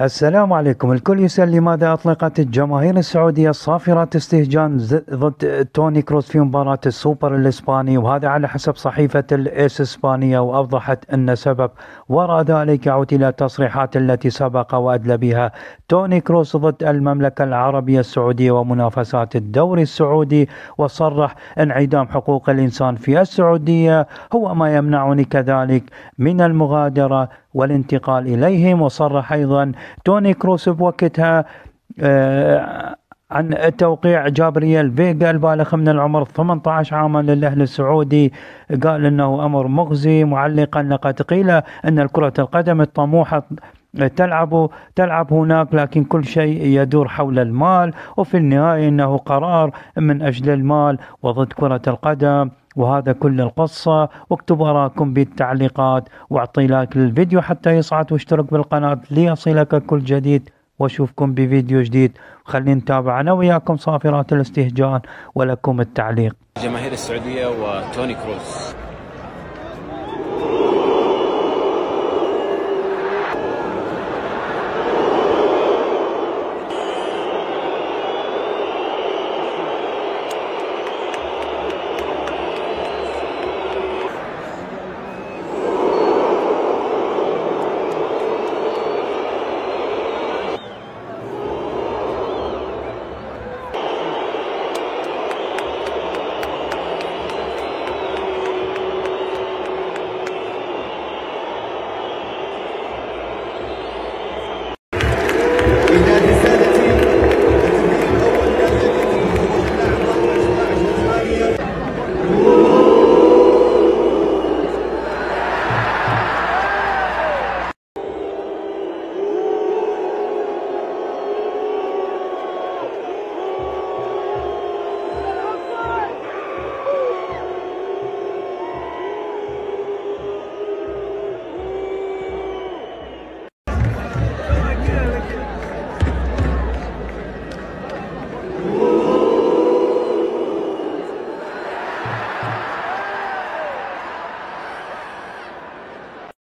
السلام عليكم الكل يسأل لماذا أطلقت الجماهير السعودية الصافرة استهجان ضد توني كروس في مباراة السوبر الإسباني وهذا على حسب صحيفة الإس إسبانية وأوضحت أن سبب وراء ذلك يعود إلى التصريحات التي سبق وأدلى بها توني كروس ضد المملكة العربية السعودية ومنافسات الدوري السعودي وصرح انعدام حقوق الإنسان في السعودية هو ما يمنعني كذلك من المغادرة والانتقال إليهم وصرح أيضا توني كروس بوقتها آه، عن توقيع جابرييل فيجا البالغ من العمر 18 عاما للاهلي السعودي قال انه امر مخزي معلقا لقد قيل ان كره القدم الطموحه تلعب تلعب هناك لكن كل شيء يدور حول المال وفي النهايه انه قرار من اجل المال وضد كره القدم وهذا كل القصة واكتب وراكم بالتعليقات واعطي لايك للفيديو حتى يصعد واشترك بالقناة ليصلك كل جديد واشوفكم بفيديو جديد خلينا نتابع انا وياكم صافرات الاستهجان ولكم التعليق جماهير السعوديه وتوني كروز